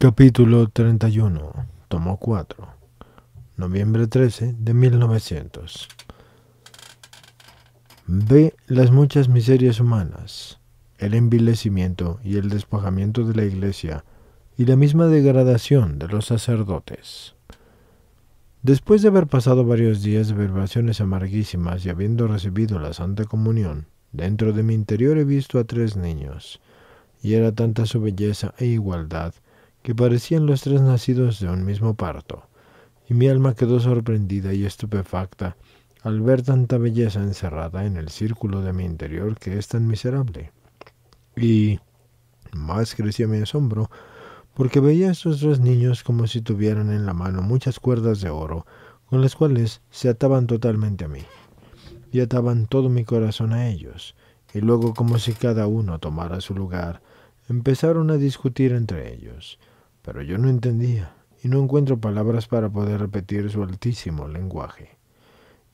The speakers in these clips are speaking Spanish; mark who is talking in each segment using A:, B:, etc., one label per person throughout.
A: Capítulo 31, tomo 4, noviembre 13 de 1900. Ve las muchas miserias humanas, el envilecimiento y el despojamiento de la iglesia y la misma degradación de los sacerdotes. Después de haber pasado varios días de verbaciones amarguísimas y habiendo recibido la Santa Comunión, dentro de mi interior he visto a tres niños, y era tanta su belleza e igualdad que parecían los tres nacidos de un mismo parto, y mi alma quedó sorprendida y estupefacta al ver tanta belleza encerrada en el círculo de mi interior que es tan miserable. Y más crecía mi asombro, porque veía a estos tres niños como si tuvieran en la mano muchas cuerdas de oro, con las cuales se ataban totalmente a mí, y ataban todo mi corazón a ellos, y luego como si cada uno tomara su lugar, Empezaron a discutir entre ellos, pero yo no entendía y no encuentro palabras para poder repetir su altísimo lenguaje.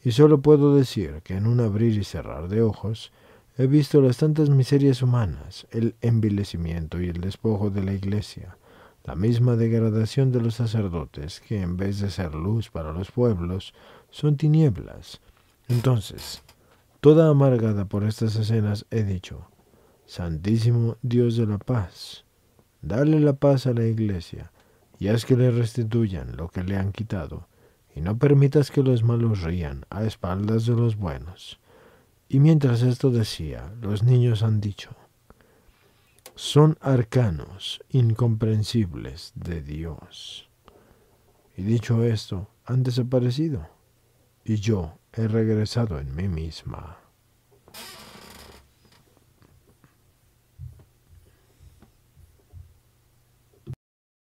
A: Y solo puedo decir que en un abrir y cerrar de ojos he visto las tantas miserias humanas, el envilecimiento y el despojo de la Iglesia, la misma degradación de los sacerdotes, que en vez de ser luz para los pueblos, son tinieblas. Entonces, toda amargada por estas escenas, he dicho, Santísimo Dios de la paz, dale la paz a la iglesia y haz que le restituyan lo que le han quitado y no permitas que los malos rían a espaldas de los buenos. Y mientras esto decía, los niños han dicho, son arcanos incomprensibles de Dios. Y dicho esto, han desaparecido, y yo he regresado en mí misma.